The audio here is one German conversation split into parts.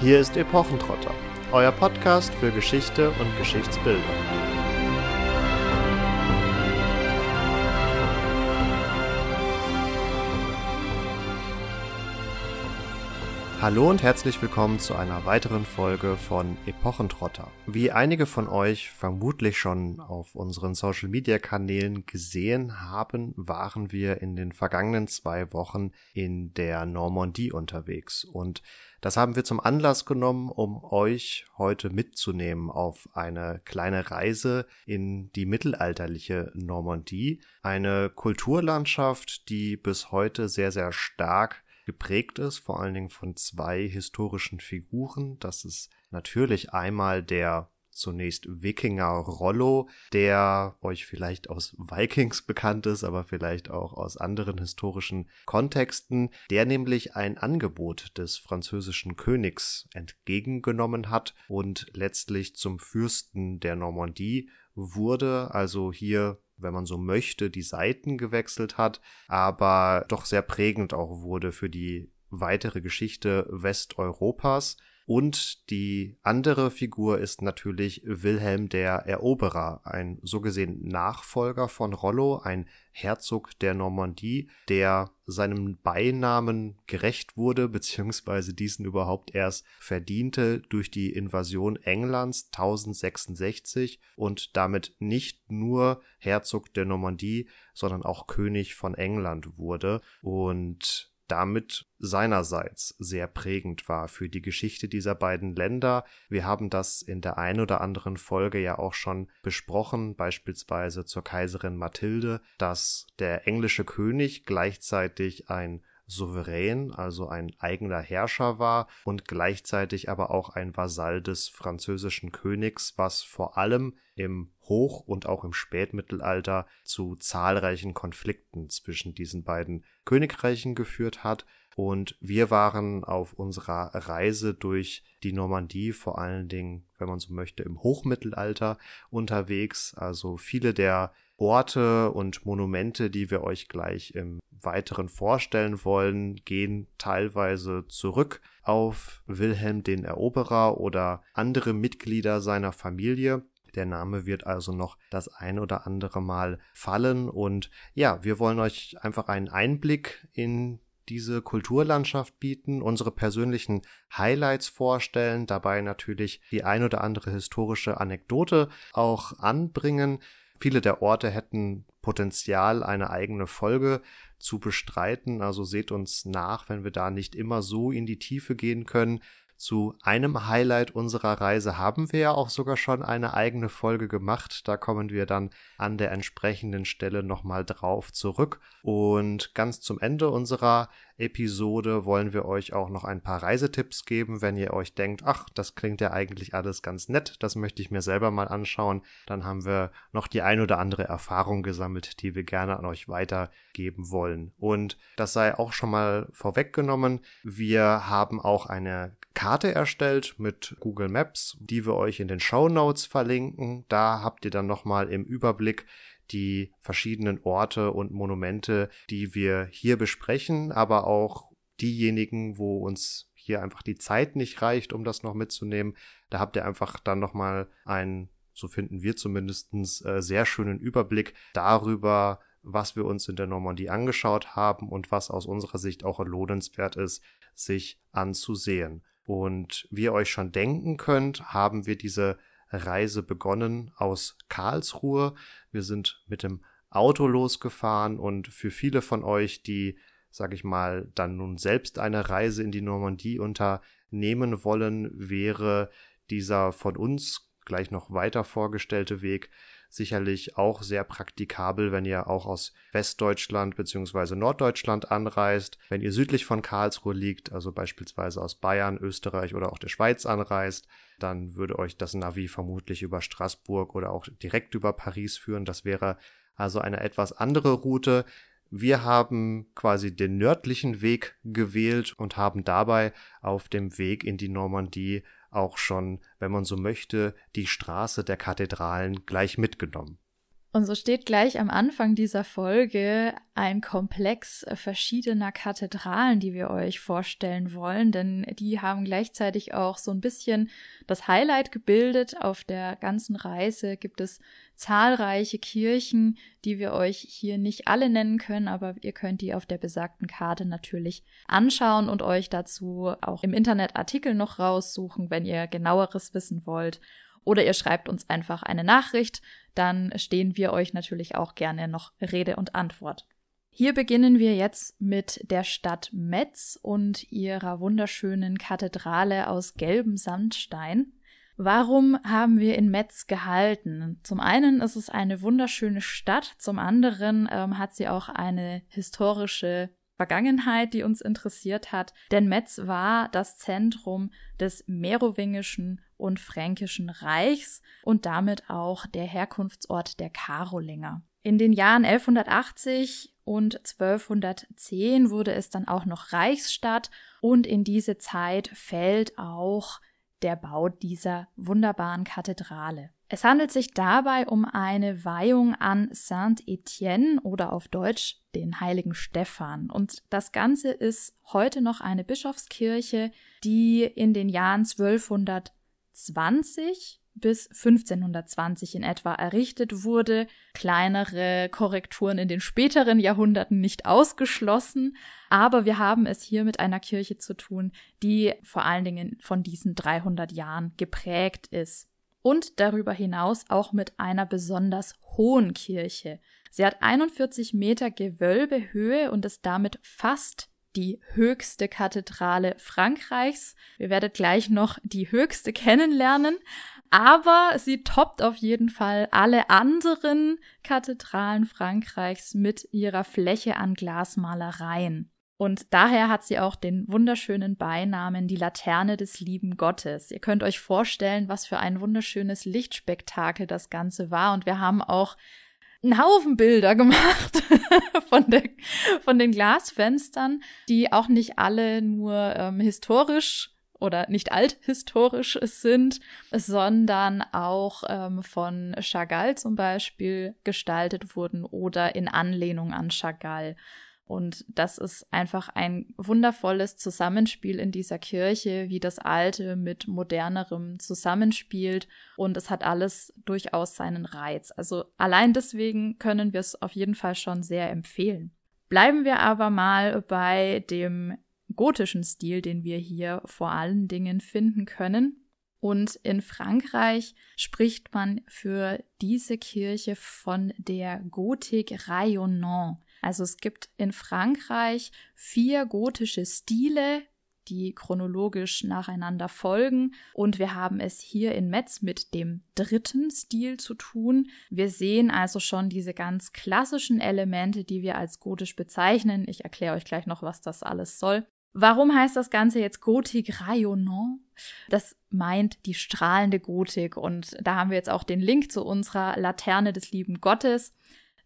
Hier ist Epochentrotter, euer Podcast für Geschichte und Geschichtsbilder. Hallo und herzlich willkommen zu einer weiteren Folge von Epochentrotter. Wie einige von euch vermutlich schon auf unseren Social-Media-Kanälen gesehen haben, waren wir in den vergangenen zwei Wochen in der Normandie unterwegs und das haben wir zum Anlass genommen, um euch heute mitzunehmen auf eine kleine Reise in die mittelalterliche Normandie, eine Kulturlandschaft, die bis heute sehr, sehr stark geprägt ist, vor allen Dingen von zwei historischen Figuren. Das ist natürlich einmal der zunächst Wikinger Rollo, der euch vielleicht aus Vikings bekannt ist, aber vielleicht auch aus anderen historischen Kontexten, der nämlich ein Angebot des französischen Königs entgegengenommen hat und letztlich zum Fürsten der Normandie wurde, also hier wenn man so möchte, die Seiten gewechselt hat, aber doch sehr prägend auch wurde für die weitere Geschichte Westeuropas. Und die andere Figur ist natürlich Wilhelm der Eroberer, ein so gesehen Nachfolger von Rollo, ein Herzog der Normandie, der seinem Beinamen gerecht wurde, beziehungsweise diesen überhaupt erst verdiente durch die Invasion Englands 1066 und damit nicht nur Herzog der Normandie, sondern auch König von England wurde. Und damit seinerseits sehr prägend war für die Geschichte dieser beiden Länder. Wir haben das in der ein oder anderen Folge ja auch schon besprochen, beispielsweise zur Kaiserin Mathilde, dass der englische König gleichzeitig ein souverän, also ein eigener Herrscher war und gleichzeitig aber auch ein Vasall des französischen Königs, was vor allem im Hoch- und auch im Spätmittelalter zu zahlreichen Konflikten zwischen diesen beiden Königreichen geführt hat. Und wir waren auf unserer Reise durch die Normandie vor allen Dingen, wenn man so möchte, im Hochmittelalter unterwegs. Also viele der Orte und Monumente, die wir euch gleich im weiteren vorstellen wollen, gehen teilweise zurück auf Wilhelm den Eroberer oder andere Mitglieder seiner Familie. Der Name wird also noch das ein oder andere Mal fallen. Und ja, wir wollen euch einfach einen Einblick in diese Kulturlandschaft bieten, unsere persönlichen Highlights vorstellen, dabei natürlich die ein oder andere historische Anekdote auch anbringen. Viele der Orte hätten Potenzial, eine eigene Folge zu bestreiten, also seht uns nach, wenn wir da nicht immer so in die Tiefe gehen können. Zu einem Highlight unserer Reise haben wir ja auch sogar schon eine eigene Folge gemacht. Da kommen wir dann an der entsprechenden Stelle nochmal drauf zurück. Und ganz zum Ende unserer Episode wollen wir euch auch noch ein paar Reisetipps geben. Wenn ihr euch denkt, ach, das klingt ja eigentlich alles ganz nett, das möchte ich mir selber mal anschauen, dann haben wir noch die ein oder andere Erfahrung gesammelt, die wir gerne an euch weitergeben wollen. Und das sei auch schon mal vorweggenommen, wir haben auch eine Karte erstellt mit Google Maps, die wir euch in den Show Notes verlinken. Da habt ihr dann nochmal im Überblick die verschiedenen Orte und Monumente, die wir hier besprechen, aber auch diejenigen, wo uns hier einfach die Zeit nicht reicht, um das noch mitzunehmen. Da habt ihr einfach dann nochmal einen, so finden wir zumindestens äh, sehr schönen Überblick darüber, was wir uns in der Normandie angeschaut haben und was aus unserer Sicht auch lohnenswert ist, sich anzusehen. Und wie ihr euch schon denken könnt, haben wir diese Reise begonnen aus Karlsruhe. Wir sind mit dem Auto losgefahren und für viele von euch, die, sag ich mal, dann nun selbst eine Reise in die Normandie unternehmen wollen, wäre dieser von uns gleich noch weiter vorgestellte Weg sicherlich auch sehr praktikabel, wenn ihr auch aus Westdeutschland bzw. Norddeutschland anreist, wenn ihr südlich von Karlsruhe liegt, also beispielsweise aus Bayern, Österreich oder auch der Schweiz anreist, dann würde euch das Navi vermutlich über Straßburg oder auch direkt über Paris führen. Das wäre also eine etwas andere Route. Wir haben quasi den nördlichen Weg gewählt und haben dabei auf dem Weg in die Normandie auch schon, wenn man so möchte, die Straße der Kathedralen gleich mitgenommen. Und so steht gleich am Anfang dieser Folge ein Komplex äh, verschiedener Kathedralen, die wir euch vorstellen wollen, denn die haben gleichzeitig auch so ein bisschen das Highlight gebildet. Auf der ganzen Reise gibt es zahlreiche Kirchen, die wir euch hier nicht alle nennen können, aber ihr könnt die auf der besagten Karte natürlich anschauen und euch dazu auch im Internet Artikel noch raussuchen, wenn ihr genaueres wissen wollt oder ihr schreibt uns einfach eine Nachricht, dann stehen wir euch natürlich auch gerne noch Rede und Antwort. Hier beginnen wir jetzt mit der Stadt Metz und ihrer wunderschönen Kathedrale aus gelbem Sandstein. Warum haben wir in Metz gehalten? Zum einen ist es eine wunderschöne Stadt, zum anderen ähm, hat sie auch eine historische Vergangenheit, die uns interessiert hat, denn Metz war das Zentrum des merowingischen und Fränkischen Reichs und damit auch der Herkunftsort der Karolinger. In den Jahren 1180 und 1210 wurde es dann auch noch Reichsstadt und in diese Zeit fällt auch der Bau dieser wunderbaren Kathedrale. Es handelt sich dabei um eine Weihung an Saint Etienne oder auf Deutsch den heiligen Stephan. Und das Ganze ist heute noch eine Bischofskirche, die in den Jahren 1200 1220 bis 1520 in etwa errichtet wurde, kleinere Korrekturen in den späteren Jahrhunderten nicht ausgeschlossen, aber wir haben es hier mit einer Kirche zu tun, die vor allen Dingen von diesen 300 Jahren geprägt ist. Und darüber hinaus auch mit einer besonders hohen Kirche. Sie hat 41 Meter Gewölbehöhe und ist damit fast die höchste Kathedrale Frankreichs. Ihr werdet gleich noch die höchste kennenlernen. Aber sie toppt auf jeden Fall alle anderen Kathedralen Frankreichs mit ihrer Fläche an Glasmalereien. Und daher hat sie auch den wunderschönen Beinamen die Laterne des lieben Gottes. Ihr könnt euch vorstellen, was für ein wunderschönes Lichtspektakel das Ganze war. Und wir haben auch einen Haufen Bilder gemacht von, der, von den Glasfenstern, die auch nicht alle nur ähm, historisch oder nicht althistorisch sind, sondern auch ähm, von Chagall zum Beispiel gestaltet wurden oder in Anlehnung an Chagall. Und das ist einfach ein wundervolles Zusammenspiel in dieser Kirche, wie das Alte mit Modernerem zusammenspielt. Und es hat alles durchaus seinen Reiz. Also allein deswegen können wir es auf jeden Fall schon sehr empfehlen. Bleiben wir aber mal bei dem gotischen Stil, den wir hier vor allen Dingen finden können. Und in Frankreich spricht man für diese Kirche von der Gotik Rayonnant. Also es gibt in Frankreich vier gotische Stile, die chronologisch nacheinander folgen. Und wir haben es hier in Metz mit dem dritten Stil zu tun. Wir sehen also schon diese ganz klassischen Elemente, die wir als gotisch bezeichnen. Ich erkläre euch gleich noch, was das alles soll. Warum heißt das Ganze jetzt Gotik Rayonnant? Das meint die strahlende Gotik und da haben wir jetzt auch den Link zu unserer Laterne des lieben Gottes.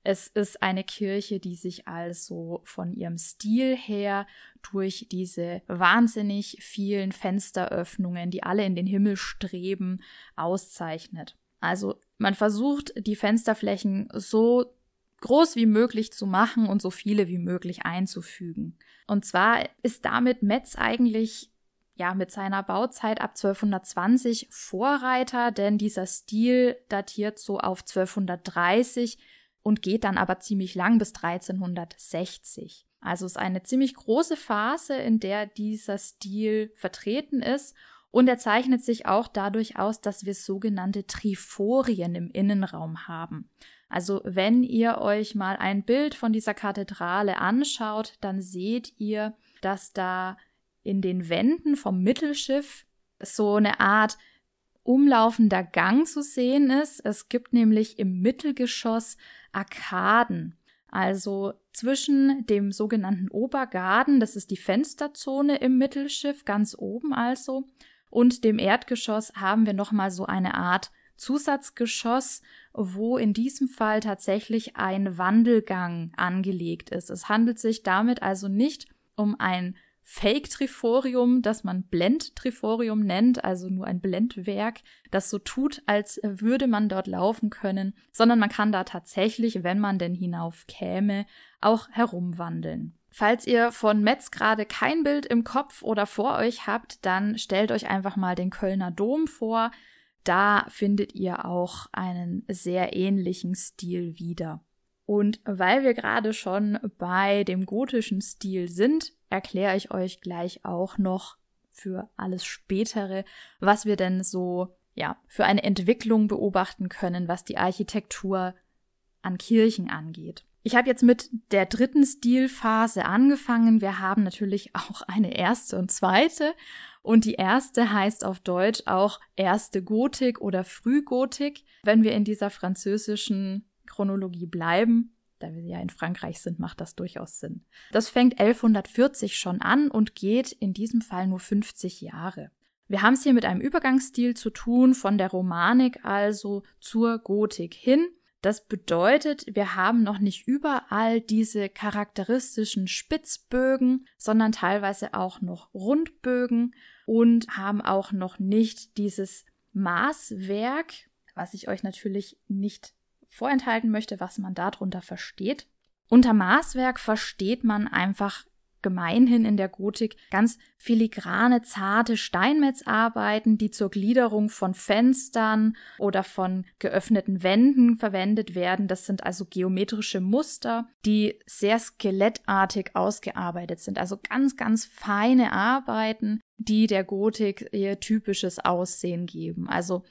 Es ist eine Kirche, die sich also von ihrem Stil her durch diese wahnsinnig vielen Fensteröffnungen, die alle in den Himmel streben, auszeichnet. Also man versucht, die Fensterflächen so groß wie möglich zu machen und so viele wie möglich einzufügen. Und zwar ist damit Metz eigentlich ja mit seiner Bauzeit ab 1220 Vorreiter, denn dieser Stil datiert so auf 1230 und geht dann aber ziemlich lang bis 1360. Also ist eine ziemlich große Phase, in der dieser Stil vertreten ist und er zeichnet sich auch dadurch aus, dass wir sogenannte Triforien im Innenraum haben. Also wenn ihr euch mal ein Bild von dieser Kathedrale anschaut, dann seht ihr, dass da in den Wänden vom Mittelschiff so eine Art umlaufender Gang zu sehen ist. Es gibt nämlich im Mittelgeschoss Arkaden. Also zwischen dem sogenannten Obergarden, das ist die Fensterzone im Mittelschiff, ganz oben also, und dem Erdgeschoss haben wir nochmal so eine Art Zusatzgeschoss, wo in diesem Fall tatsächlich ein Wandelgang angelegt ist. Es handelt sich damit also nicht um ein Fake-Triforium, das man Blend-Triforium nennt, also nur ein Blendwerk, das so tut, als würde man dort laufen können, sondern man kann da tatsächlich, wenn man denn hinauf käme, auch herumwandeln. Falls ihr von Metz gerade kein Bild im Kopf oder vor euch habt, dann stellt euch einfach mal den Kölner Dom vor. Da findet ihr auch einen sehr ähnlichen Stil wieder. Und weil wir gerade schon bei dem gotischen Stil sind, erkläre ich euch gleich auch noch für alles Spätere, was wir denn so, ja, für eine Entwicklung beobachten können, was die Architektur an Kirchen angeht. Ich habe jetzt mit der dritten Stilphase angefangen. Wir haben natürlich auch eine erste und zweite. Und die erste heißt auf Deutsch auch erste Gotik oder Frühgotik. Wenn wir in dieser französischen Chronologie bleiben, da wir ja in Frankreich sind, macht das durchaus Sinn. Das fängt 1140 schon an und geht in diesem Fall nur 50 Jahre. Wir haben es hier mit einem Übergangsstil zu tun, von der Romanik also zur Gotik hin. Das bedeutet, wir haben noch nicht überall diese charakteristischen Spitzbögen, sondern teilweise auch noch Rundbögen und haben auch noch nicht dieses Maßwerk, was ich euch natürlich nicht vorenthalten möchte, was man darunter versteht. Unter Maßwerk versteht man einfach gemeinhin in der Gotik ganz filigrane, zarte Steinmetzarbeiten, die zur Gliederung von Fenstern oder von geöffneten Wänden verwendet werden. Das sind also geometrische Muster, die sehr skelettartig ausgearbeitet sind. Also ganz, ganz feine Arbeiten, die der Gotik ihr typisches Aussehen geben. Also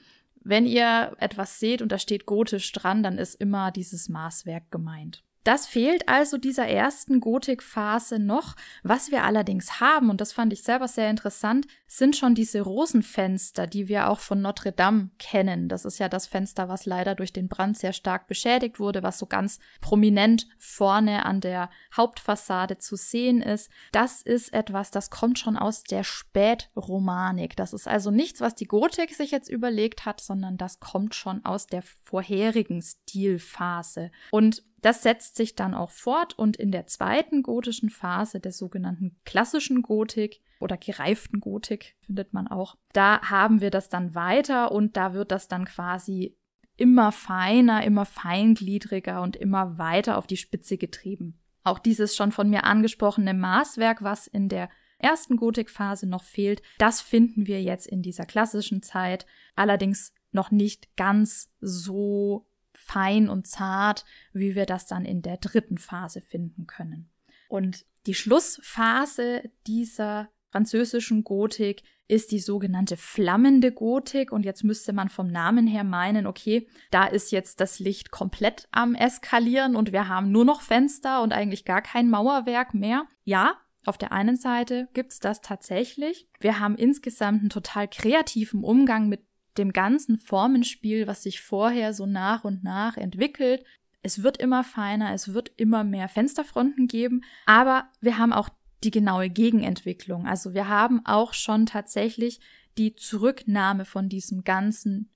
wenn ihr etwas seht und da steht gotisch dran, dann ist immer dieses Maßwerk gemeint. Das fehlt also dieser ersten Gotikphase noch. Was wir allerdings haben, und das fand ich selber sehr interessant, sind schon diese Rosenfenster, die wir auch von Notre Dame kennen. Das ist ja das Fenster, was leider durch den Brand sehr stark beschädigt wurde, was so ganz prominent vorne an der Hauptfassade zu sehen ist. Das ist etwas, das kommt schon aus der Spätromanik. Das ist also nichts, was die Gotik sich jetzt überlegt hat, sondern das kommt schon aus der vorherigen Stilphase. Und das setzt sich dann auch fort und in der zweiten gotischen Phase, der sogenannten klassischen Gotik oder gereiften Gotik, findet man auch, da haben wir das dann weiter und da wird das dann quasi immer feiner, immer feingliedriger und immer weiter auf die Spitze getrieben. Auch dieses schon von mir angesprochene Maßwerk, was in der ersten Gotikphase noch fehlt, das finden wir jetzt in dieser klassischen Zeit, allerdings noch nicht ganz so fein und zart, wie wir das dann in der dritten Phase finden können. Und die Schlussphase dieser französischen Gotik ist die sogenannte flammende Gotik und jetzt müsste man vom Namen her meinen, okay, da ist jetzt das Licht komplett am Eskalieren und wir haben nur noch Fenster und eigentlich gar kein Mauerwerk mehr. Ja, auf der einen Seite gibt es das tatsächlich. Wir haben insgesamt einen total kreativen Umgang mit dem ganzen Formenspiel, was sich vorher so nach und nach entwickelt. Es wird immer feiner, es wird immer mehr Fensterfronten geben, aber wir haben auch die genaue Gegenentwicklung. Also wir haben auch schon tatsächlich die Zurücknahme von diesem ganzen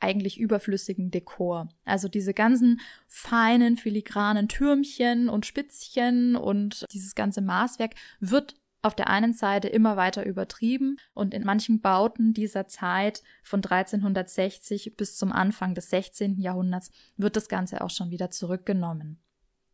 eigentlich überflüssigen Dekor. Also diese ganzen feinen, filigranen Türmchen und Spitzchen und dieses ganze Maßwerk wird auf der einen Seite immer weiter übertrieben und in manchen Bauten dieser Zeit von 1360 bis zum Anfang des 16. Jahrhunderts wird das Ganze auch schon wieder zurückgenommen.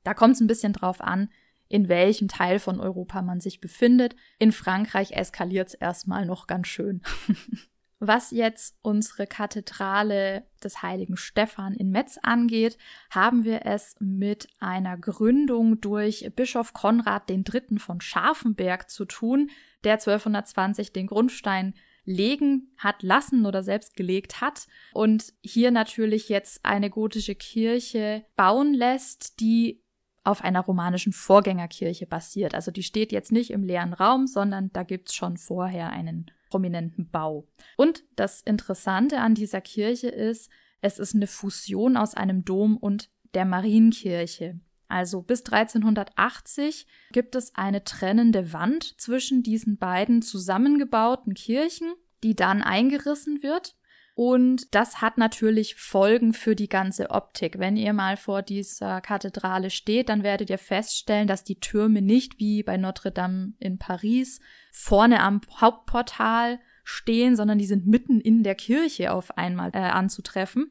Da kommt es ein bisschen drauf an, in welchem Teil von Europa man sich befindet. In Frankreich eskaliert es erstmal noch ganz schön. Was jetzt unsere Kathedrale des heiligen Stephan in Metz angeht, haben wir es mit einer Gründung durch Bischof Konrad III. von Scharfenberg zu tun, der 1220 den Grundstein legen hat lassen oder selbst gelegt hat und hier natürlich jetzt eine gotische Kirche bauen lässt, die auf einer romanischen Vorgängerkirche basiert. Also die steht jetzt nicht im leeren Raum, sondern da gibt's schon vorher einen prominenten Bau. Und das Interessante an dieser Kirche ist, es ist eine Fusion aus einem Dom und der Marienkirche. Also bis 1380 gibt es eine trennende Wand zwischen diesen beiden zusammengebauten Kirchen, die dann eingerissen wird und das hat natürlich Folgen für die ganze Optik. Wenn ihr mal vor dieser Kathedrale steht, dann werdet ihr feststellen, dass die Türme nicht wie bei Notre Dame in Paris vorne am Hauptportal stehen, sondern die sind mitten in der Kirche auf einmal äh, anzutreffen.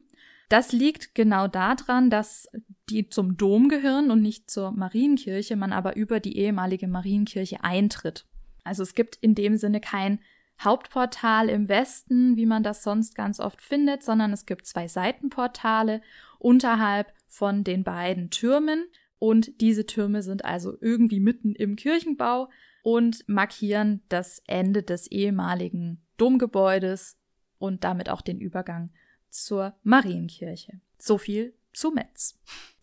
Das liegt genau daran, dass die zum Dom gehören und nicht zur Marienkirche, man aber über die ehemalige Marienkirche eintritt. Also es gibt in dem Sinne kein Hauptportal im Westen, wie man das sonst ganz oft findet, sondern es gibt zwei Seitenportale unterhalb von den beiden Türmen. Und diese Türme sind also irgendwie mitten im Kirchenbau und markieren das Ende des ehemaligen Domgebäudes und damit auch den Übergang zur Marienkirche. So viel zu Metz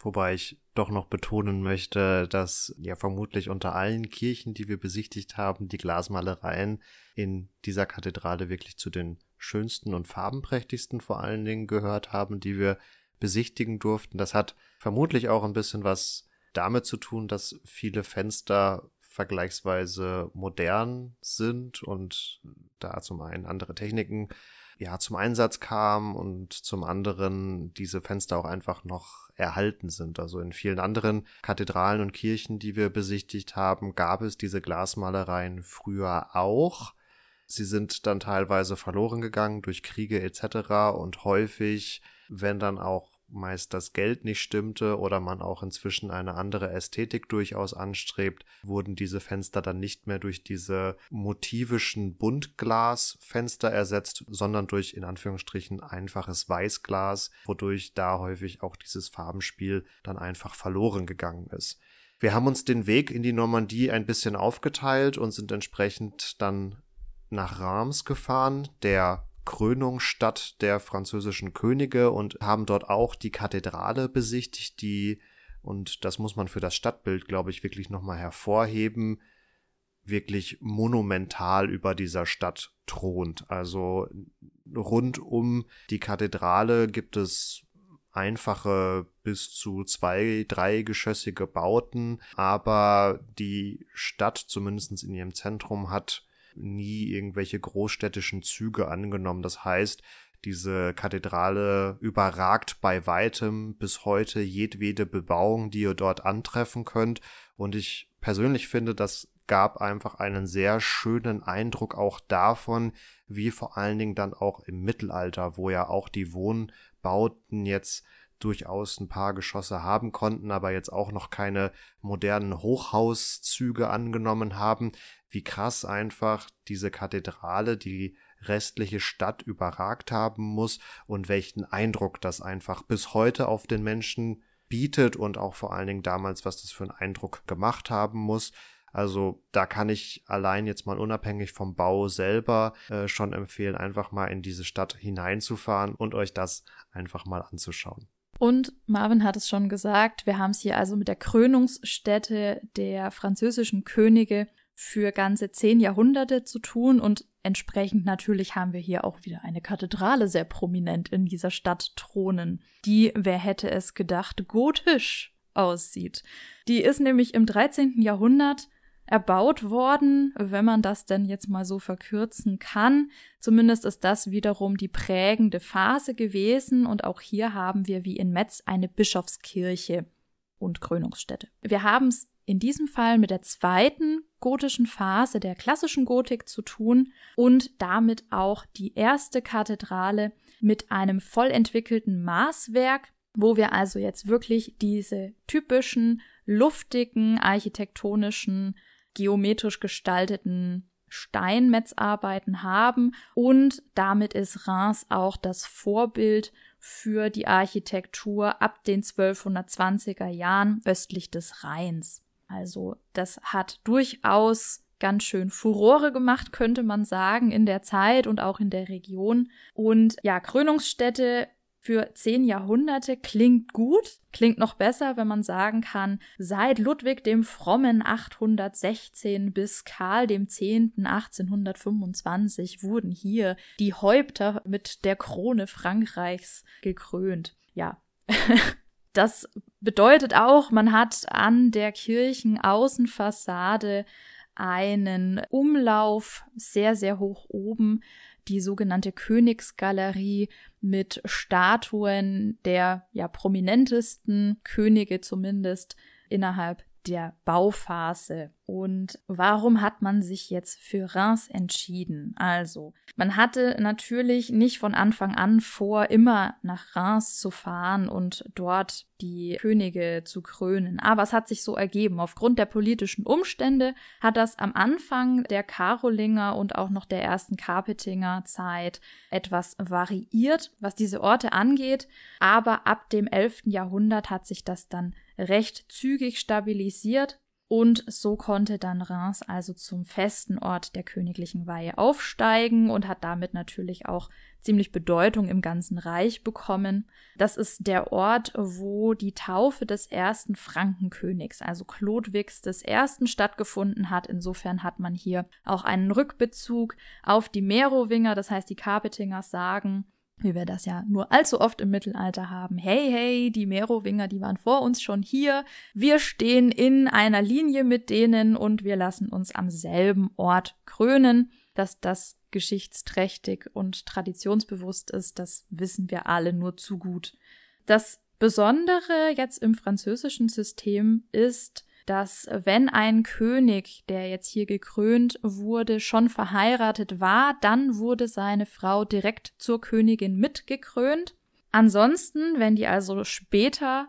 wobei ich doch noch betonen möchte, dass ja vermutlich unter allen Kirchen, die wir besichtigt haben, die Glasmalereien in dieser Kathedrale wirklich zu den schönsten und farbenprächtigsten vor allen Dingen gehört haben, die wir besichtigen durften. Das hat vermutlich auch ein bisschen was damit zu tun, dass viele Fenster vergleichsweise modern sind und da zum einen andere Techniken ja zum Einsatz kam und zum anderen diese Fenster auch einfach noch erhalten sind. Also in vielen anderen Kathedralen und Kirchen, die wir besichtigt haben, gab es diese Glasmalereien früher auch. Sie sind dann teilweise verloren gegangen durch Kriege etc. und häufig, wenn dann auch meist das Geld nicht stimmte oder man auch inzwischen eine andere Ästhetik durchaus anstrebt, wurden diese Fenster dann nicht mehr durch diese motivischen Buntglasfenster ersetzt, sondern durch in Anführungsstrichen einfaches Weißglas, wodurch da häufig auch dieses Farbenspiel dann einfach verloren gegangen ist. Wir haben uns den Weg in die Normandie ein bisschen aufgeteilt und sind entsprechend dann nach Reims gefahren, der Krönungsstadt der französischen Könige und haben dort auch die Kathedrale besichtigt, die, und das muss man für das Stadtbild, glaube ich, wirklich nochmal hervorheben, wirklich monumental über dieser Stadt thront. Also rund um die Kathedrale gibt es einfache bis zu zwei, dreigeschossige Bauten, aber die Stadt zumindest in ihrem Zentrum hat nie irgendwelche großstädtischen Züge angenommen. Das heißt, diese Kathedrale überragt bei weitem bis heute jedwede Bebauung, die ihr dort antreffen könnt. Und ich persönlich finde, das gab einfach einen sehr schönen Eindruck auch davon, wie vor allen Dingen dann auch im Mittelalter, wo ja auch die Wohnbauten jetzt durchaus ein paar Geschosse haben konnten, aber jetzt auch noch keine modernen Hochhauszüge angenommen haben, wie krass einfach diese Kathedrale die restliche Stadt überragt haben muss und welchen Eindruck das einfach bis heute auf den Menschen bietet und auch vor allen Dingen damals, was das für einen Eindruck gemacht haben muss. Also da kann ich allein jetzt mal unabhängig vom Bau selber äh, schon empfehlen, einfach mal in diese Stadt hineinzufahren und euch das einfach mal anzuschauen. Und Marvin hat es schon gesagt, wir haben es hier also mit der Krönungsstätte der französischen Könige für ganze zehn Jahrhunderte zu tun und entsprechend natürlich haben wir hier auch wieder eine Kathedrale sehr prominent in dieser Stadt thronen, die, wer hätte es gedacht, gotisch aussieht. Die ist nämlich im 13. Jahrhundert erbaut worden, wenn man das denn jetzt mal so verkürzen kann. Zumindest ist das wiederum die prägende Phase gewesen und auch hier haben wir wie in Metz eine Bischofskirche und Krönungsstätte. Wir haben es in diesem Fall mit der zweiten gotischen Phase der klassischen Gotik zu tun und damit auch die erste Kathedrale mit einem voll entwickelten Maßwerk, wo wir also jetzt wirklich diese typischen, luftigen, architektonischen, geometrisch gestalteten Steinmetzarbeiten haben und damit ist Reims auch das Vorbild für die Architektur ab den 1220er Jahren östlich des Rheins. Also das hat durchaus ganz schön Furore gemacht, könnte man sagen, in der Zeit und auch in der Region. Und ja, Krönungsstätte für zehn Jahrhunderte klingt gut, klingt noch besser, wenn man sagen kann, seit Ludwig dem Frommen 816 bis Karl dem 10. 1825 wurden hier die Häupter mit der Krone Frankreichs gekrönt. Ja. Das bedeutet auch, man hat an der Kirchenaußenfassade einen Umlauf sehr, sehr hoch oben, die sogenannte Königsgalerie mit Statuen der ja prominentesten Könige zumindest innerhalb der Bauphase. Und warum hat man sich jetzt für Reims entschieden? Also, man hatte natürlich nicht von Anfang an vor, immer nach Reims zu fahren und dort die Könige zu krönen. Aber es hat sich so ergeben. Aufgrund der politischen Umstände hat das am Anfang der Karolinger und auch noch der ersten Carpetinger Zeit etwas variiert, was diese Orte angeht. Aber ab dem 11. Jahrhundert hat sich das dann recht zügig stabilisiert und so konnte dann Reims also zum festen Ort der königlichen Weihe aufsteigen und hat damit natürlich auch ziemlich Bedeutung im ganzen Reich bekommen. Das ist der Ort, wo die Taufe des ersten Frankenkönigs, also Chlodwigs des ersten, stattgefunden hat. Insofern hat man hier auch einen Rückbezug auf die Merowinger, das heißt die Carpetinger sagen, wie wir das ja nur allzu oft im Mittelalter haben. Hey, hey, die Merowinger, die waren vor uns schon hier. Wir stehen in einer Linie mit denen und wir lassen uns am selben Ort krönen. Dass das geschichtsträchtig und traditionsbewusst ist, das wissen wir alle nur zu gut. Das Besondere jetzt im französischen System ist, dass wenn ein König, der jetzt hier gekrönt wurde, schon verheiratet war, dann wurde seine Frau direkt zur Königin mitgekrönt. Ansonsten, wenn die also später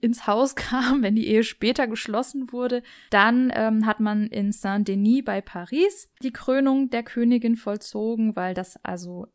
ins Haus kam, wenn die Ehe später geschlossen wurde. Dann ähm, hat man in Saint-Denis bei Paris die Krönung der Königin vollzogen, weil das also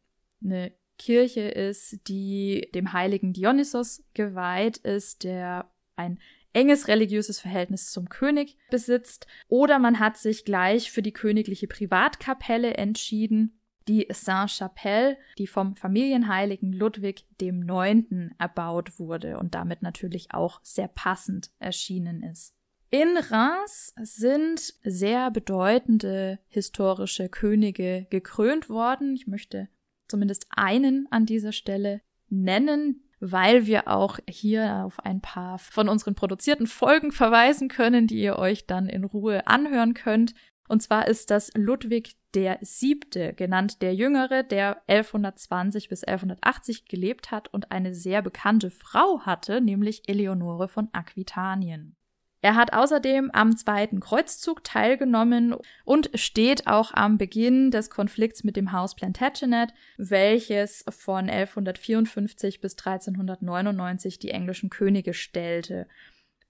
eine Kirche ist, die dem heiligen Dionysos geweiht ist, der ein enges religiöses Verhältnis zum König besitzt, oder man hat sich gleich für die königliche Privatkapelle entschieden, die Saint-Chapelle, die vom Familienheiligen Ludwig dem Neunten erbaut wurde und damit natürlich auch sehr passend erschienen ist. In Reims sind sehr bedeutende historische Könige gekrönt worden. Ich möchte zumindest einen an dieser Stelle nennen, weil wir auch hier auf ein paar von unseren produzierten Folgen verweisen können, die ihr euch dann in Ruhe anhören könnt. Und zwar ist das Ludwig der Siebte, genannt der Jüngere, der 1120 bis 1180 gelebt hat und eine sehr bekannte Frau hatte, nämlich Eleonore von Aquitanien. Er hat außerdem am Zweiten Kreuzzug teilgenommen und steht auch am Beginn des Konflikts mit dem Haus Plantagenet, welches von 1154 bis 1399 die englischen Könige stellte.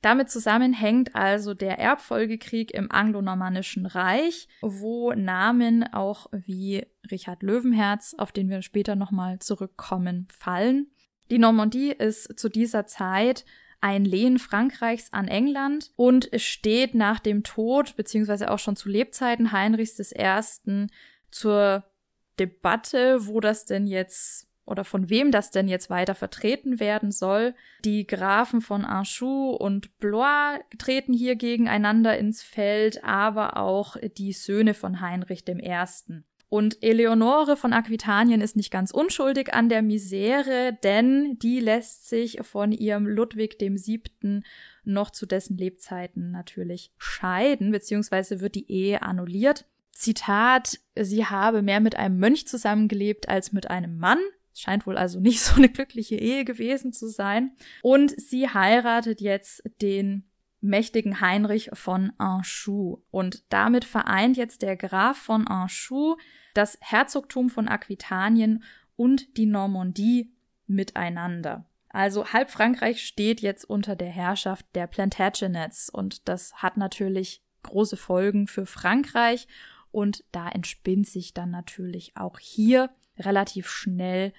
Damit zusammenhängt also der Erbfolgekrieg im anglonormannischen Reich, wo Namen auch wie Richard Löwenherz, auf den wir später nochmal zurückkommen, fallen. Die Normandie ist zu dieser Zeit ein Lehen Frankreichs an England und es steht nach dem Tod, beziehungsweise auch schon zu Lebzeiten Heinrichs I. zur Debatte, wo das denn jetzt oder von wem das denn jetzt weiter vertreten werden soll. Die Grafen von Anjou und Blois treten hier gegeneinander ins Feld, aber auch die Söhne von Heinrich I. Und Eleonore von Aquitanien ist nicht ganz unschuldig an der Misere, denn die lässt sich von ihrem Ludwig dem Siebten noch zu dessen Lebzeiten natürlich scheiden, beziehungsweise wird die Ehe annulliert. Zitat, sie habe mehr mit einem Mönch zusammengelebt als mit einem Mann. Scheint wohl also nicht so eine glückliche Ehe gewesen zu sein. Und sie heiratet jetzt den mächtigen Heinrich von Anjou. Und damit vereint jetzt der Graf von Anjou das Herzogtum von Aquitanien und die Normandie miteinander. Also halb Frankreich steht jetzt unter der Herrschaft der Plantagenets und das hat natürlich große Folgen für Frankreich und da entspinnt sich dann natürlich auch hier relativ schnell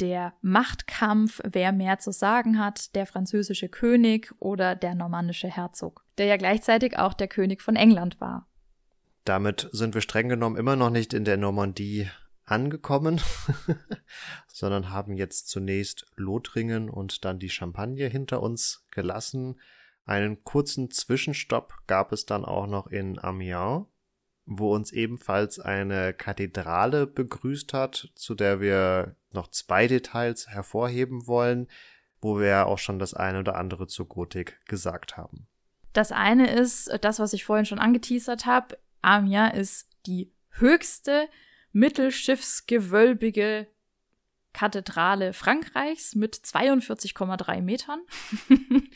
der Machtkampf, wer mehr zu sagen hat, der französische König oder der normannische Herzog, der ja gleichzeitig auch der König von England war. Damit sind wir streng genommen immer noch nicht in der Normandie angekommen, sondern haben jetzt zunächst Lothringen und dann die Champagne hinter uns gelassen. Einen kurzen Zwischenstopp gab es dann auch noch in Amiens, wo uns ebenfalls eine Kathedrale begrüßt hat, zu der wir noch zwei Details hervorheben wollen, wo wir ja auch schon das eine oder andere zur Gotik gesagt haben. Das eine ist äh, das, was ich vorhin schon angeteasert habe. Amia ist die höchste mittelschiffsgewölbige Kathedrale Frankreichs mit 42,3 Metern.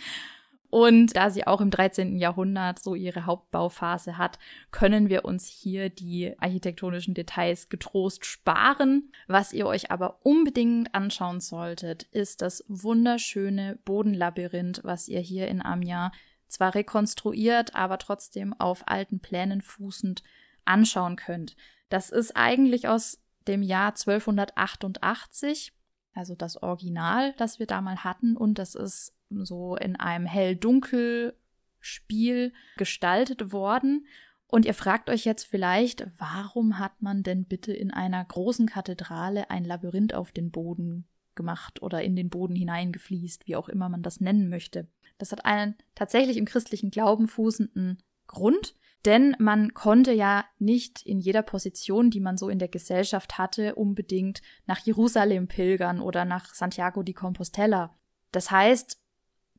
Und da sie auch im 13. Jahrhundert so ihre Hauptbauphase hat, können wir uns hier die architektonischen Details getrost sparen. Was ihr euch aber unbedingt anschauen solltet, ist das wunderschöne Bodenlabyrinth, was ihr hier in Amiens zwar rekonstruiert, aber trotzdem auf alten Plänen fußend anschauen könnt. Das ist eigentlich aus dem Jahr 1288, also das Original, das wir da mal hatten, und das ist so in einem hell-dunkel-Spiel gestaltet worden. Und ihr fragt euch jetzt vielleicht, warum hat man denn bitte in einer großen Kathedrale ein Labyrinth auf den Boden gemacht oder in den Boden hineingefließt, wie auch immer man das nennen möchte? Das hat einen tatsächlich im christlichen Glauben fußenden Grund, denn man konnte ja nicht in jeder Position, die man so in der Gesellschaft hatte, unbedingt nach Jerusalem pilgern oder nach Santiago de Compostela. Das heißt,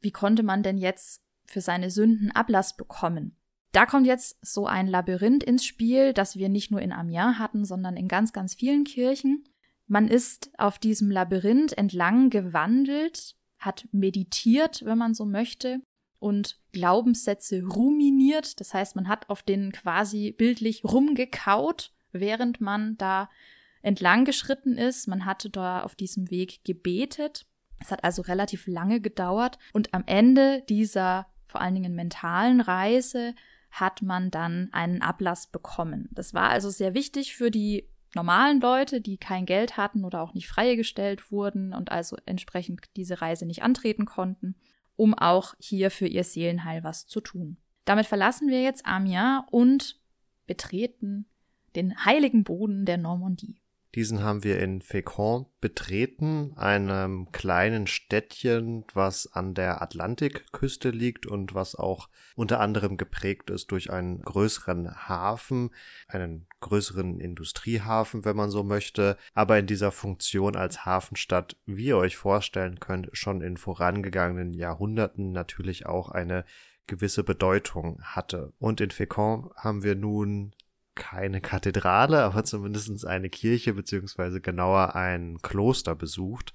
wie konnte man denn jetzt für seine Sünden Ablass bekommen? Da kommt jetzt so ein Labyrinth ins Spiel, das wir nicht nur in Amiens hatten, sondern in ganz, ganz vielen Kirchen. Man ist auf diesem Labyrinth entlang gewandelt, hat meditiert, wenn man so möchte, und Glaubenssätze ruminiert. Das heißt, man hat auf denen quasi bildlich rumgekaut, während man da entlang geschritten ist. Man hatte da auf diesem Weg gebetet. Es hat also relativ lange gedauert und am Ende dieser vor allen Dingen mentalen Reise hat man dann einen Ablass bekommen. Das war also sehr wichtig für die normalen Leute, die kein Geld hatten oder auch nicht freigestellt wurden und also entsprechend diese Reise nicht antreten konnten, um auch hier für ihr Seelenheil was zu tun. Damit verlassen wir jetzt Amiens und betreten den heiligen Boden der Normandie. Diesen haben wir in Fécamp betreten, einem kleinen Städtchen, was an der Atlantikküste liegt und was auch unter anderem geprägt ist durch einen größeren Hafen, einen größeren Industriehafen, wenn man so möchte, aber in dieser Funktion als Hafenstadt, wie ihr euch vorstellen könnt, schon in vorangegangenen Jahrhunderten natürlich auch eine gewisse Bedeutung hatte. Und in Fécamp haben wir nun keine Kathedrale, aber zumindest eine Kirche beziehungsweise genauer ein Kloster besucht.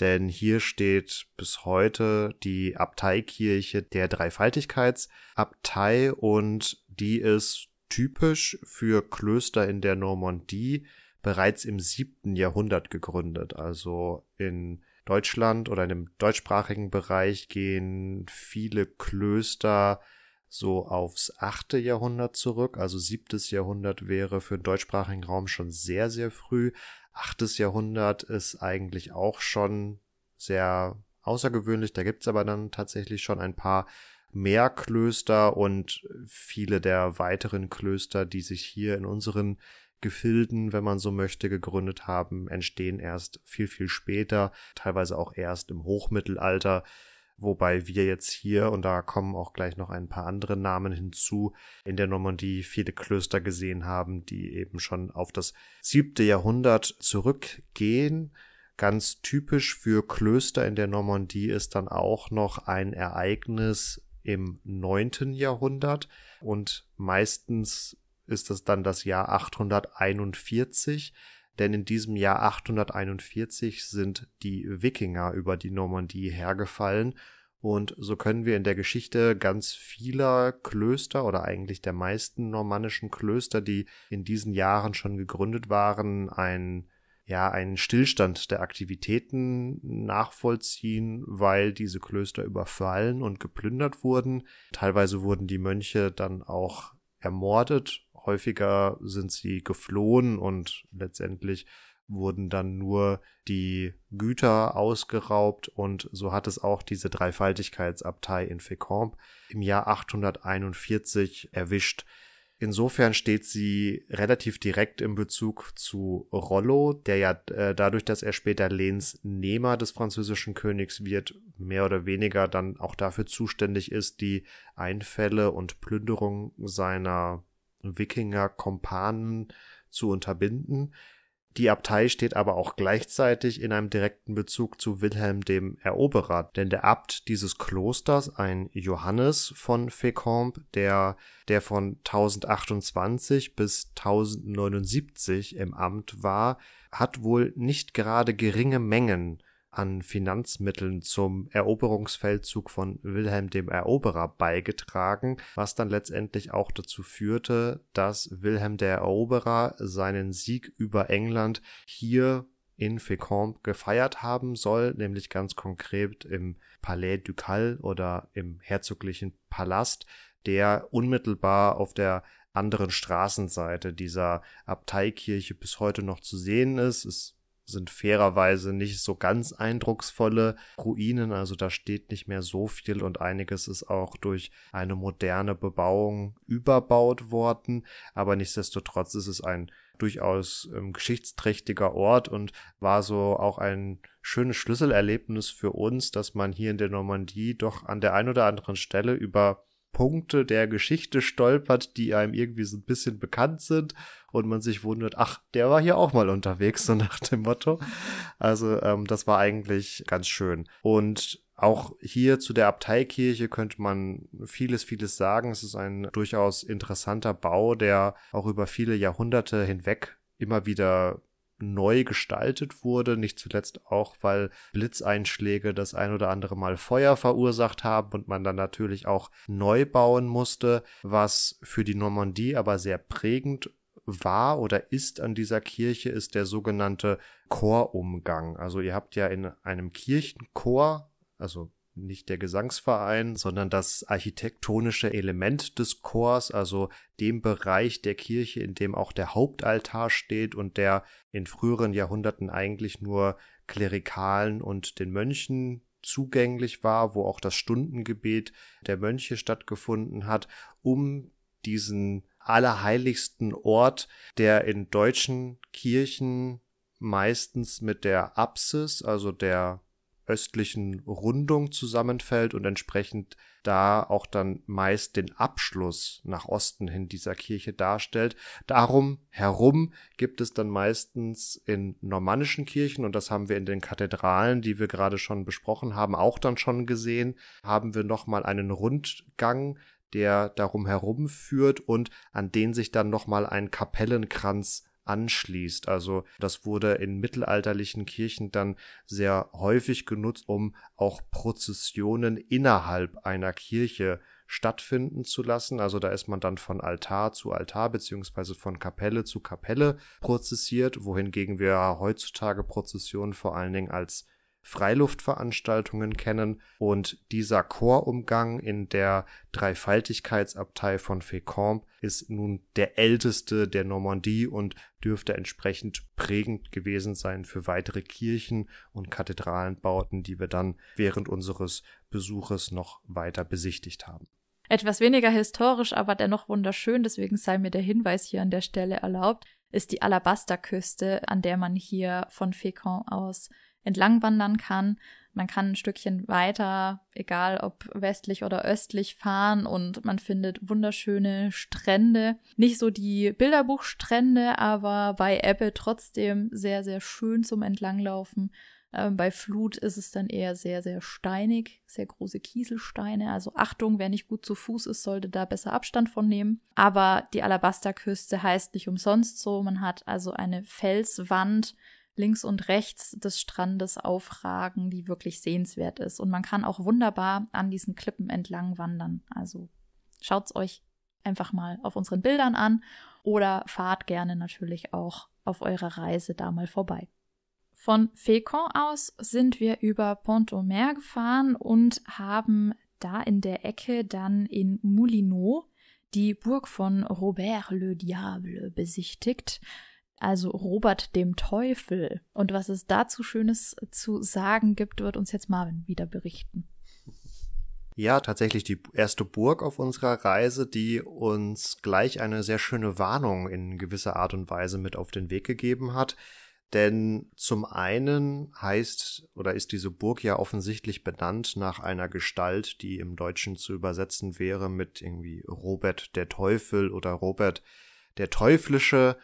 Denn hier steht bis heute die Abteikirche der Dreifaltigkeitsabtei und die ist typisch für Klöster in der Normandie bereits im siebten Jahrhundert gegründet. Also in Deutschland oder in dem deutschsprachigen Bereich gehen viele Klöster so aufs achte Jahrhundert zurück. Also siebtes Jahrhundert wäre für den deutschsprachigen Raum schon sehr, sehr früh. Achtes Jahrhundert ist eigentlich auch schon sehr außergewöhnlich. Da gibt's aber dann tatsächlich schon ein paar mehr Klöster und viele der weiteren Klöster, die sich hier in unseren Gefilden, wenn man so möchte, gegründet haben, entstehen erst viel, viel später, teilweise auch erst im Hochmittelalter wobei wir jetzt hier, und da kommen auch gleich noch ein paar andere Namen hinzu, in der Normandie viele Klöster gesehen haben, die eben schon auf das siebte Jahrhundert zurückgehen. Ganz typisch für Klöster in der Normandie ist dann auch noch ein Ereignis im neunten Jahrhundert und meistens ist es dann das Jahr 841, denn in diesem Jahr 841 sind die Wikinger über die Normandie hergefallen und so können wir in der Geschichte ganz vieler Klöster oder eigentlich der meisten normannischen Klöster, die in diesen Jahren schon gegründet waren, ein ja, einen Stillstand der Aktivitäten nachvollziehen, weil diese Klöster überfallen und geplündert wurden. Teilweise wurden die Mönche dann auch ermordet häufiger sind sie geflohen und letztendlich wurden dann nur die Güter ausgeraubt und so hat es auch diese Dreifaltigkeitsabtei in Fécamp im Jahr 841 erwischt. Insofern steht sie relativ direkt im Bezug zu Rollo, der ja äh, dadurch, dass er später Lehnsnehmer des französischen Königs wird, mehr oder weniger dann auch dafür zuständig ist, die Einfälle und Plünderung seiner Wikinger-Kompanen zu unterbinden. Die Abtei steht aber auch gleichzeitig in einem direkten Bezug zu Wilhelm dem Eroberer, denn der Abt dieses Klosters, ein Johannes von Fécamp, der, der von 1028 bis 1079 im Amt war, hat wohl nicht gerade geringe Mengen an Finanzmitteln zum Eroberungsfeldzug von Wilhelm dem Eroberer beigetragen, was dann letztendlich auch dazu führte, dass Wilhelm der Eroberer seinen Sieg über England hier in Fécamp gefeiert haben soll, nämlich ganz konkret im Palais Ducal oder im herzoglichen Palast, der unmittelbar auf der anderen Straßenseite dieser Abteikirche bis heute noch zu sehen ist. Es sind fairerweise nicht so ganz eindrucksvolle Ruinen, also da steht nicht mehr so viel und einiges ist auch durch eine moderne Bebauung überbaut worden, aber nichtsdestotrotz ist es ein durchaus ähm, geschichtsträchtiger Ort und war so auch ein schönes Schlüsselerlebnis für uns, dass man hier in der Normandie doch an der einen oder anderen Stelle über Punkte der Geschichte stolpert, die einem irgendwie so ein bisschen bekannt sind und man sich wundert, ach, der war hier auch mal unterwegs, so nach dem Motto. Also ähm, das war eigentlich ganz schön. Und auch hier zu der Abteikirche könnte man vieles, vieles sagen. Es ist ein durchaus interessanter Bau, der auch über viele Jahrhunderte hinweg immer wieder neu gestaltet wurde, nicht zuletzt auch, weil Blitzeinschläge das ein oder andere Mal Feuer verursacht haben und man dann natürlich auch neu bauen musste, was für die Normandie aber sehr prägend war oder ist an dieser Kirche, ist der sogenannte Chorumgang. Also ihr habt ja in einem Kirchenchor, also nicht der Gesangsverein, sondern das architektonische Element des Chors, also dem Bereich der Kirche, in dem auch der Hauptaltar steht und der in früheren Jahrhunderten eigentlich nur Klerikalen und den Mönchen zugänglich war, wo auch das Stundengebet der Mönche stattgefunden hat, um diesen allerheiligsten Ort, der in deutschen Kirchen meistens mit der Apsis, also der östlichen Rundung zusammenfällt und entsprechend da auch dann meist den Abschluss nach Osten hin dieser Kirche darstellt. Darum herum gibt es dann meistens in normannischen Kirchen, und das haben wir in den Kathedralen, die wir gerade schon besprochen haben, auch dann schon gesehen, haben wir nochmal einen Rundgang, der darum herum führt und an den sich dann nochmal ein Kapellenkranz anschließt. Also das wurde in mittelalterlichen Kirchen dann sehr häufig genutzt, um auch Prozessionen innerhalb einer Kirche stattfinden zu lassen. Also da ist man dann von Altar zu Altar beziehungsweise von Kapelle zu Kapelle prozessiert, wohingegen wir heutzutage Prozessionen vor allen Dingen als Freiluftveranstaltungen kennen und dieser Chorumgang in der Dreifaltigkeitsabtei von Fécamp ist nun der älteste der Normandie und dürfte entsprechend prägend gewesen sein für weitere Kirchen und Kathedralenbauten, die wir dann während unseres Besuches noch weiter besichtigt haben. Etwas weniger historisch, aber dennoch wunderschön, deswegen sei mir der Hinweis hier an der Stelle erlaubt, ist die Alabasterküste, an der man hier von Fécamp aus entlang wandern kann. Man kann ein Stückchen weiter, egal ob westlich oder östlich, fahren und man findet wunderschöne Strände. Nicht so die Bilderbuchstrände, aber bei Ebbe trotzdem sehr, sehr schön zum Entlanglaufen. Ähm, bei Flut ist es dann eher sehr, sehr steinig, sehr große Kieselsteine. Also Achtung, wer nicht gut zu Fuß ist, sollte da besser Abstand von nehmen. Aber die Alabasterküste heißt nicht umsonst so. Man hat also eine Felswand links und rechts des Strandes aufragen, die wirklich sehenswert ist. Und man kann auch wunderbar an diesen Klippen entlang wandern. Also schaut's euch einfach mal auf unseren Bildern an oder fahrt gerne natürlich auch auf eurer Reise da mal vorbei. Von Fécamp aus sind wir über Pont-au-Mer gefahren und haben da in der Ecke dann in Moulineau die Burg von Robert le Diable besichtigt also Robert dem Teufel. Und was es dazu Schönes zu sagen gibt, wird uns jetzt Marvin wieder berichten. Ja, tatsächlich die erste Burg auf unserer Reise, die uns gleich eine sehr schöne Warnung in gewisser Art und Weise mit auf den Weg gegeben hat. Denn zum einen heißt oder ist diese Burg ja offensichtlich benannt nach einer Gestalt, die im Deutschen zu übersetzen wäre mit irgendwie Robert der Teufel oder Robert der Teuflische.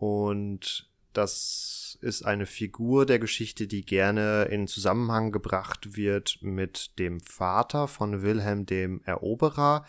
Und das ist eine Figur der Geschichte, die gerne in Zusammenhang gebracht wird mit dem Vater von Wilhelm dem Eroberer,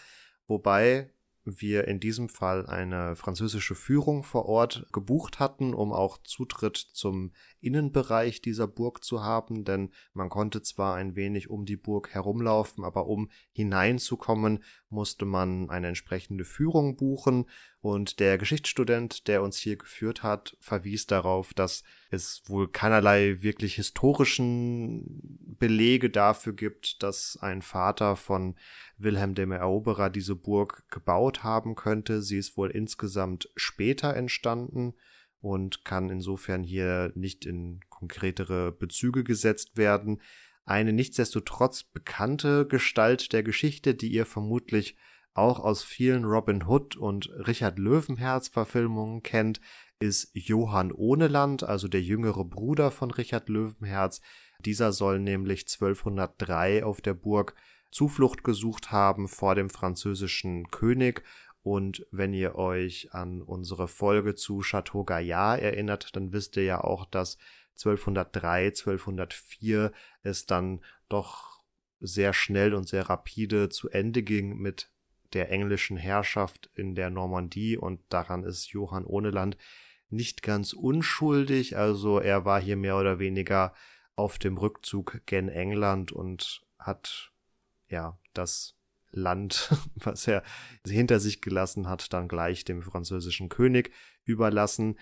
wobei wir in diesem Fall eine französische Führung vor Ort gebucht hatten, um auch Zutritt zum Innenbereich dieser Burg zu haben, denn man konnte zwar ein wenig um die Burg herumlaufen, aber um hineinzukommen musste man eine entsprechende Führung buchen und der Geschichtsstudent, der uns hier geführt hat, verwies darauf, dass es wohl keinerlei wirklich historischen Belege dafür gibt, dass ein Vater von Wilhelm dem Eroberer diese Burg gebaut haben könnte. Sie ist wohl insgesamt später entstanden und kann insofern hier nicht in konkretere Bezüge gesetzt werden. Eine nichtsdestotrotz bekannte Gestalt der Geschichte, die ihr vermutlich auch aus vielen Robin Hood und Richard Löwenherz Verfilmungen kennt, ist Johann Ohneland, also der jüngere Bruder von Richard Löwenherz. Dieser soll nämlich 1203 auf der Burg Zuflucht gesucht haben vor dem französischen König und wenn ihr euch an unsere Folge zu Chateau Gaillard erinnert, dann wisst ihr ja auch, dass 1203, 1204 es dann doch sehr schnell und sehr rapide zu Ende ging mit der englischen Herrschaft in der Normandie und daran ist Johann Ohneland nicht ganz unschuldig. Also er war hier mehr oder weniger auf dem Rückzug gen England und hat ja das Land, was er hinter sich gelassen hat, dann gleich dem französischen König überlassen.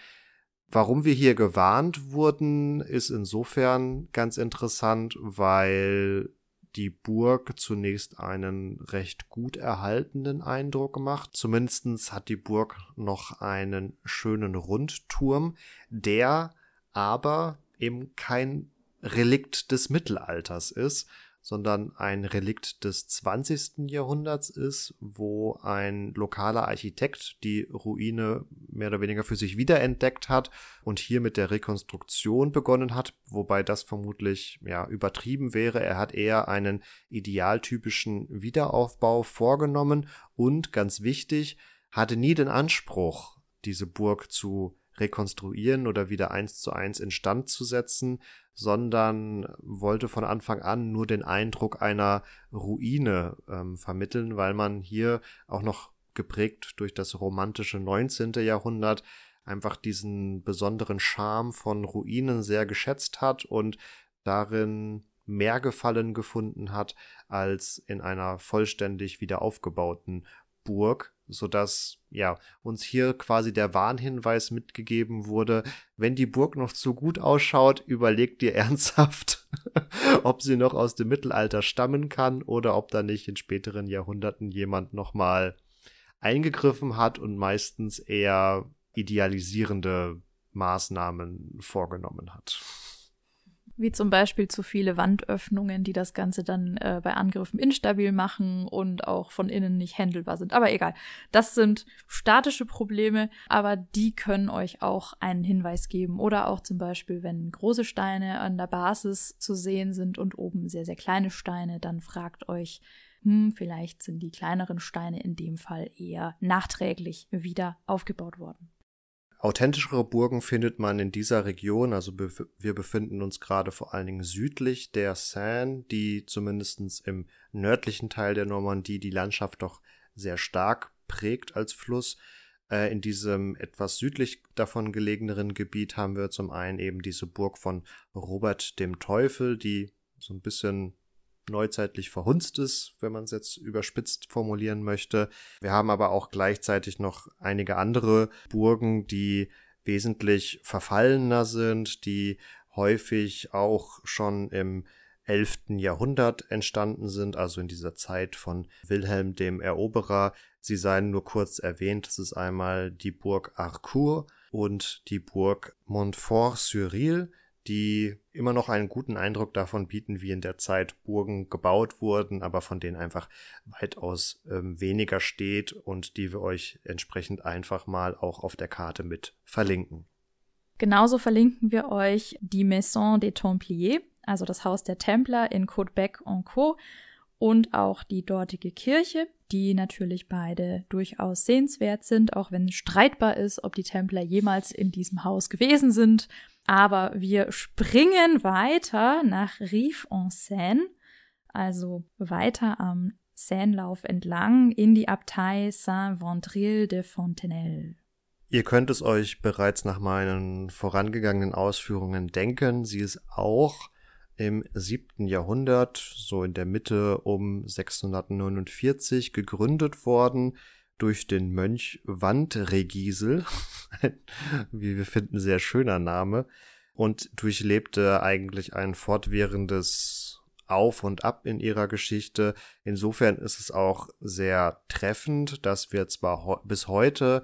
Warum wir hier gewarnt wurden, ist insofern ganz interessant, weil die Burg zunächst einen recht gut erhaltenen Eindruck gemacht. Zumindest hat die Burg noch einen schönen Rundturm, der aber eben kein Relikt des Mittelalters ist, sondern ein Relikt des 20. Jahrhunderts ist, wo ein lokaler Architekt die Ruine mehr oder weniger für sich wiederentdeckt hat und hier mit der Rekonstruktion begonnen hat, wobei das vermutlich ja übertrieben wäre. Er hat eher einen idealtypischen Wiederaufbau vorgenommen und ganz wichtig, hatte nie den Anspruch, diese Burg zu rekonstruieren oder wieder eins zu eins instand zu setzen, sondern wollte von Anfang an nur den Eindruck einer Ruine ähm, vermitteln, weil man hier auch noch geprägt durch das romantische 19. Jahrhundert einfach diesen besonderen Charme von Ruinen sehr geschätzt hat und darin mehr Gefallen gefunden hat als in einer vollständig wieder aufgebauten Burg, sodass ja uns hier quasi der Warnhinweis mitgegeben wurde, wenn die Burg noch zu gut ausschaut, überleg dir ernsthaft, ob sie noch aus dem Mittelalter stammen kann oder ob da nicht in späteren Jahrhunderten jemand nochmal eingegriffen hat und meistens eher idealisierende Maßnahmen vorgenommen hat. Wie zum Beispiel zu viele Wandöffnungen, die das Ganze dann äh, bei Angriffen instabil machen und auch von innen nicht händelbar sind. Aber egal, das sind statische Probleme, aber die können euch auch einen Hinweis geben. Oder auch zum Beispiel, wenn große Steine an der Basis zu sehen sind und oben sehr, sehr kleine Steine, dann fragt euch, hm, vielleicht sind die kleineren Steine in dem Fall eher nachträglich wieder aufgebaut worden. Authentischere Burgen findet man in dieser Region, also bef wir befinden uns gerade vor allen Dingen südlich der Seine, die zumindest im nördlichen Teil der Normandie die Landschaft doch sehr stark prägt als Fluss. Äh, in diesem etwas südlich davon gelegeneren Gebiet haben wir zum einen eben diese Burg von Robert dem Teufel, die so ein bisschen neuzeitlich verhunzt ist, wenn man es jetzt überspitzt formulieren möchte. Wir haben aber auch gleichzeitig noch einige andere Burgen, die wesentlich verfallener sind, die häufig auch schon im 11. Jahrhundert entstanden sind, also in dieser Zeit von Wilhelm dem Eroberer. Sie seien nur kurz erwähnt, das ist einmal die Burg Arcourt und die Burg montfort sur die immer noch einen guten Eindruck davon bieten, wie in der Zeit Burgen gebaut wurden, aber von denen einfach weitaus ähm, weniger steht und die wir euch entsprechend einfach mal auch auf der Karte mit verlinken. Genauso verlinken wir euch die Maison des Templiers, also das Haus der Templer in Côte-Bec en Co. und auch die dortige Kirche, die natürlich beide durchaus sehenswert sind, auch wenn streitbar ist, ob die Templer jemals in diesem Haus gewesen sind. Aber wir springen weiter nach Rive-en-Seine, also weiter am Seinelauf entlang in die Abtei Saint-Vendril de Fontenelle. Ihr könnt es euch bereits nach meinen vorangegangenen Ausführungen denken. Sie ist auch im 7. Jahrhundert, so in der Mitte um 649, gegründet worden durch den Mönch Wandregiesel, wie wir finden, sehr schöner Name, und durchlebte eigentlich ein fortwährendes Auf und Ab in ihrer Geschichte. Insofern ist es auch sehr treffend, dass wir zwar bis heute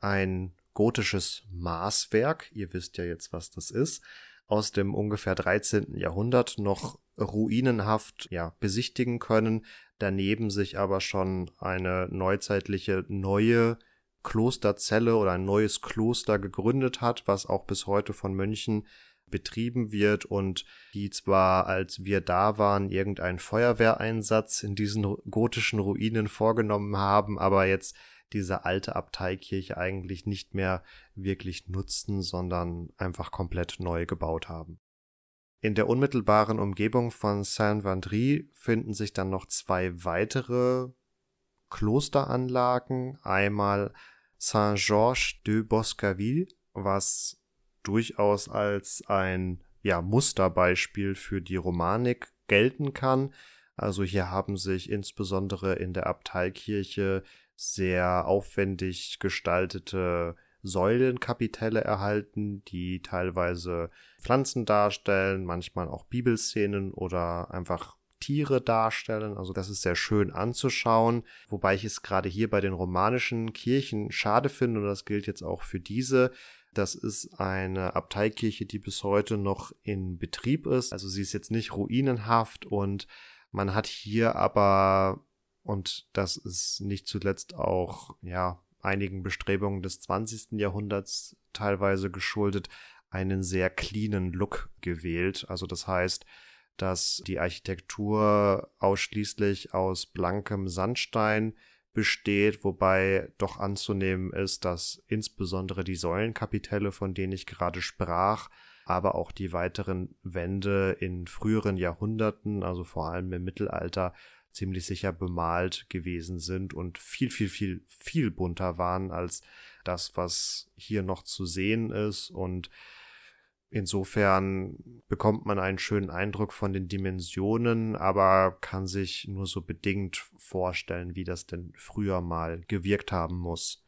ein gotisches Maßwerk, ihr wisst ja jetzt, was das ist, aus dem ungefähr 13. Jahrhundert noch ruinenhaft ja, besichtigen können, daneben sich aber schon eine neuzeitliche neue Klosterzelle oder ein neues Kloster gegründet hat, was auch bis heute von Mönchen betrieben wird und die zwar, als wir da waren, irgendeinen Feuerwehreinsatz in diesen gotischen Ruinen vorgenommen haben, aber jetzt diese alte Abteikirche eigentlich nicht mehr wirklich nutzen, sondern einfach komplett neu gebaut haben. In der unmittelbaren Umgebung von saint vendry finden sich dann noch zwei weitere Klosteranlagen. Einmal Saint-Georges de Boscaville, was durchaus als ein ja, Musterbeispiel für die Romanik gelten kann. Also hier haben sich insbesondere in der Abteikirche sehr aufwendig gestaltete Säulenkapitelle erhalten, die teilweise Pflanzen darstellen, manchmal auch Bibelszenen oder einfach Tiere darstellen. Also das ist sehr schön anzuschauen, wobei ich es gerade hier bei den romanischen Kirchen schade finde, und das gilt jetzt auch für diese, das ist eine Abteikirche, die bis heute noch in Betrieb ist. Also sie ist jetzt nicht ruinenhaft und man hat hier aber, und das ist nicht zuletzt auch, ja, einigen Bestrebungen des 20. Jahrhunderts teilweise geschuldet, einen sehr cleanen Look gewählt. Also das heißt, dass die Architektur ausschließlich aus blankem Sandstein besteht, wobei doch anzunehmen ist, dass insbesondere die Säulenkapitelle, von denen ich gerade sprach, aber auch die weiteren Wände in früheren Jahrhunderten, also vor allem im Mittelalter, ziemlich sicher bemalt gewesen sind und viel, viel, viel, viel bunter waren als das, was hier noch zu sehen ist. Und insofern bekommt man einen schönen Eindruck von den Dimensionen, aber kann sich nur so bedingt vorstellen, wie das denn früher mal gewirkt haben muss.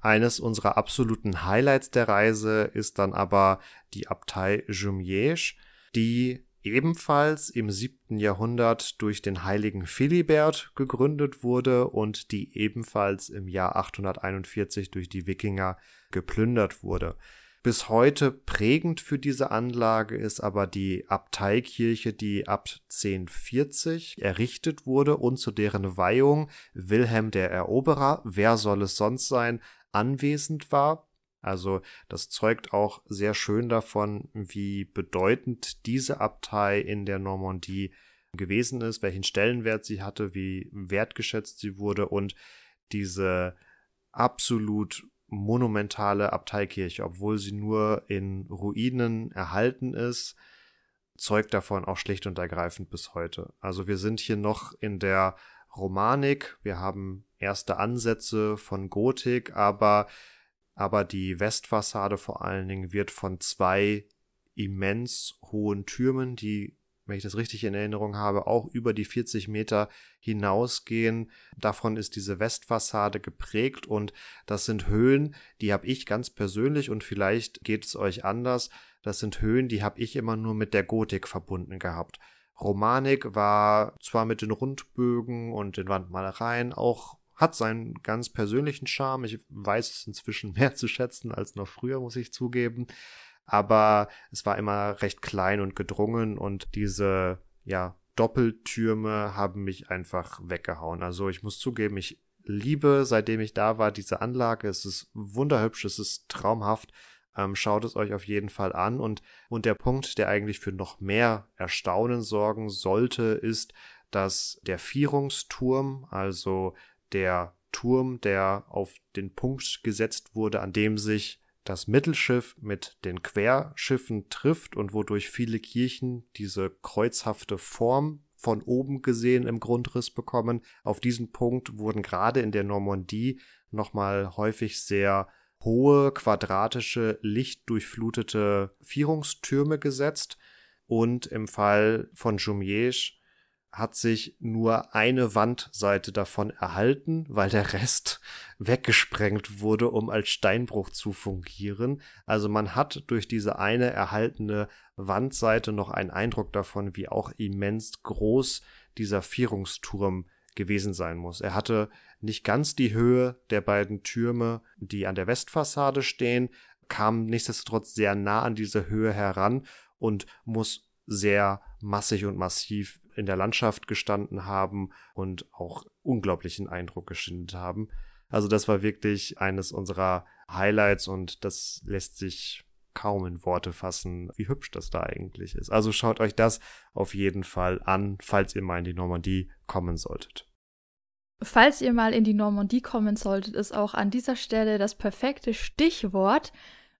Eines unserer absoluten Highlights der Reise ist dann aber die Abtei Jumièges, die ebenfalls im siebten Jahrhundert durch den heiligen Philibert gegründet wurde und die ebenfalls im Jahr 841 durch die Wikinger geplündert wurde. Bis heute prägend für diese Anlage ist aber die Abteikirche, die ab 1040 errichtet wurde und zu deren Weihung Wilhelm der Eroberer, wer soll es sonst sein, anwesend war also das zeugt auch sehr schön davon, wie bedeutend diese Abtei in der Normandie gewesen ist, welchen Stellenwert sie hatte, wie wertgeschätzt sie wurde und diese absolut monumentale Abteikirche, obwohl sie nur in Ruinen erhalten ist, zeugt davon auch schlicht und ergreifend bis heute. Also wir sind hier noch in der Romanik, wir haben erste Ansätze von Gotik, aber aber die Westfassade vor allen Dingen wird von zwei immens hohen Türmen, die, wenn ich das richtig in Erinnerung habe, auch über die 40 Meter hinausgehen. Davon ist diese Westfassade geprägt und das sind Höhen, die habe ich ganz persönlich und vielleicht geht es euch anders. Das sind Höhen, die habe ich immer nur mit der Gotik verbunden gehabt. Romanik war zwar mit den Rundbögen und den Wandmalereien auch hat seinen ganz persönlichen Charme. Ich weiß es inzwischen mehr zu schätzen als noch früher, muss ich zugeben. Aber es war immer recht klein und gedrungen und diese, ja, Doppeltürme haben mich einfach weggehauen. Also ich muss zugeben, ich liebe, seitdem ich da war, diese Anlage. Es ist wunderhübsch, es ist traumhaft. Ähm, schaut es euch auf jeden Fall an. Und, und der Punkt, der eigentlich für noch mehr Erstaunen sorgen sollte, ist, dass der Vierungsturm, also der Turm, der auf den Punkt gesetzt wurde, an dem sich das Mittelschiff mit den Querschiffen trifft und wodurch viele Kirchen diese kreuzhafte Form von oben gesehen im Grundriss bekommen. Auf diesen Punkt wurden gerade in der Normandie nochmal häufig sehr hohe quadratische, lichtdurchflutete Vierungstürme gesetzt und im Fall von Jumièges hat sich nur eine Wandseite davon erhalten, weil der Rest weggesprengt wurde, um als Steinbruch zu fungieren. Also man hat durch diese eine erhaltene Wandseite noch einen Eindruck davon, wie auch immens groß dieser Vierungsturm gewesen sein muss. Er hatte nicht ganz die Höhe der beiden Türme, die an der Westfassade stehen, kam nichtsdestotrotz sehr nah an diese Höhe heran und muss sehr massig und massiv in der Landschaft gestanden haben und auch unglaublichen Eindruck geschindet haben. Also das war wirklich eines unserer Highlights und das lässt sich kaum in Worte fassen, wie hübsch das da eigentlich ist. Also schaut euch das auf jeden Fall an, falls ihr mal in die Normandie kommen solltet. Falls ihr mal in die Normandie kommen solltet, ist auch an dieser Stelle das perfekte Stichwort,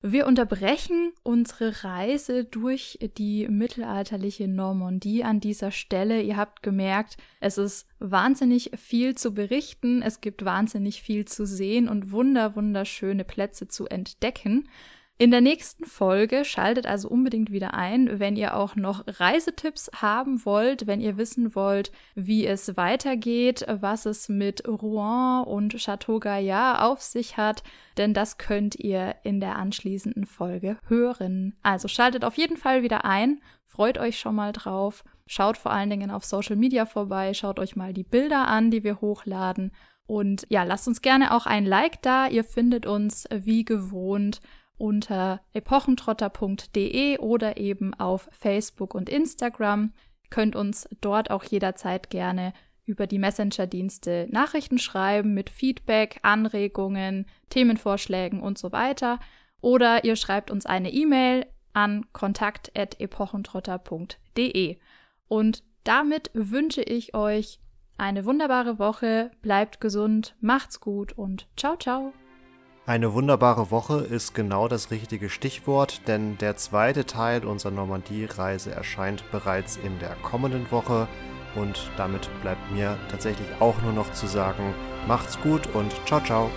wir unterbrechen unsere Reise durch die mittelalterliche Normandie an dieser Stelle. Ihr habt gemerkt, es ist wahnsinnig viel zu berichten, es gibt wahnsinnig viel zu sehen und wunder wunderschöne Plätze zu entdecken. In der nächsten Folge schaltet also unbedingt wieder ein, wenn ihr auch noch Reisetipps haben wollt, wenn ihr wissen wollt, wie es weitergeht, was es mit Rouen und Chateau Gaillard auf sich hat, denn das könnt ihr in der anschließenden Folge hören. Also schaltet auf jeden Fall wieder ein, freut euch schon mal drauf, schaut vor allen Dingen auf Social Media vorbei, schaut euch mal die Bilder an, die wir hochladen und ja, lasst uns gerne auch ein Like da, ihr findet uns wie gewohnt unter epochentrotter.de oder eben auf Facebook und Instagram. könnt uns dort auch jederzeit gerne über die Messenger-Dienste Nachrichten schreiben mit Feedback, Anregungen, Themenvorschlägen und so weiter. Oder ihr schreibt uns eine E-Mail an kontakt.epochentrotter.de. Und damit wünsche ich euch eine wunderbare Woche, bleibt gesund, macht's gut und ciao, ciao. Eine wunderbare Woche ist genau das richtige Stichwort, denn der zweite Teil unserer Normandie-Reise erscheint bereits in der kommenden Woche. Und damit bleibt mir tatsächlich auch nur noch zu sagen, macht's gut und ciao, ciao.